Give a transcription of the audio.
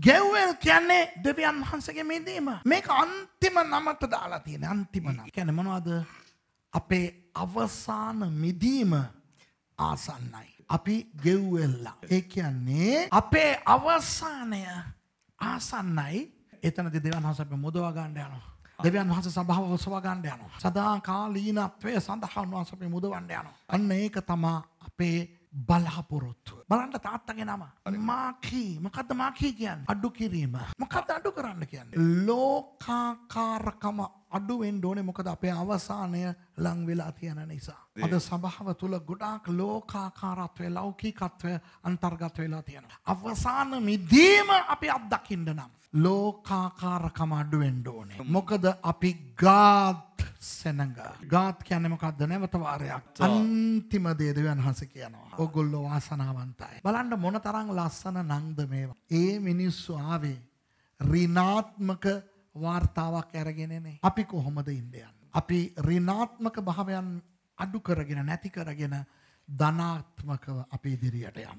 ගැව්වල් කියන්නේ දෙවියන් වහන්සගේ මේදීම මේක අන්තිම නමට දාලා තියෙන අන්තිම නම් කැන මනවාද අපේ අවසාන මිදීම ආසන්නයි. අපි ගෙව්වෙල්ලා. ඒ කියන්නේ අපේ අවසානය ආසන්නයි එතන දෙවන් හස අපි මුදවා ගණ්ඩ යනවා. දෙවන් වහස සභාව ඔසවගණ්ඩ යනවා. සදා කාලීනත්වය සඳහන් වහස අපි මුදවන්ඩ යනවා. අන්න ඒක තමා අපේ බලාපොරොත්තු. බලන්න තාත්තගේ නම. මාකී මොකද මාකී කියන්න අඩු කිරීම. මොකද අඩු කරන්න කියන්න. ලෝකාකාරකම අඩුවෙන් ඕනේ මොකද අපේ අවසානය ලං වෙලා තියෙන නිසා. අද සභාව තුළ ගොඩාක් ලෝකාකාරත්වය ලෞකිකත්වය අන්තර්ගත වෙලා තියෙනවා. අවසාන මිදීම අපි අත්දකින්න නම්. ලෝකාකාරකම අඩුවෙන්ඩ ඕනේ. මොකද අපි ගාත් සෙනඟ. ගාත් කියන්නේ මොකක්ද නැවත වාරයක්. අන්තිම දේ දෙවියන් වහන්සේ කියනවා. ඔගොල්ලෝ වාසනාවන්තයි. බලන්න මොන තරම් ලස්සන නංගද මේවා. ඒ මිනිස්සු ආවේ ඍණාත්මක වார்த்தාවක් අරගෙන නේ. අපි කොහොමද ඉන්නේ අපි ඍණාත්මක භාවයන් අඩු කරගෙන නැති කරගෙන ධනාත්මකව අපේ ඉදිරියට යනවා.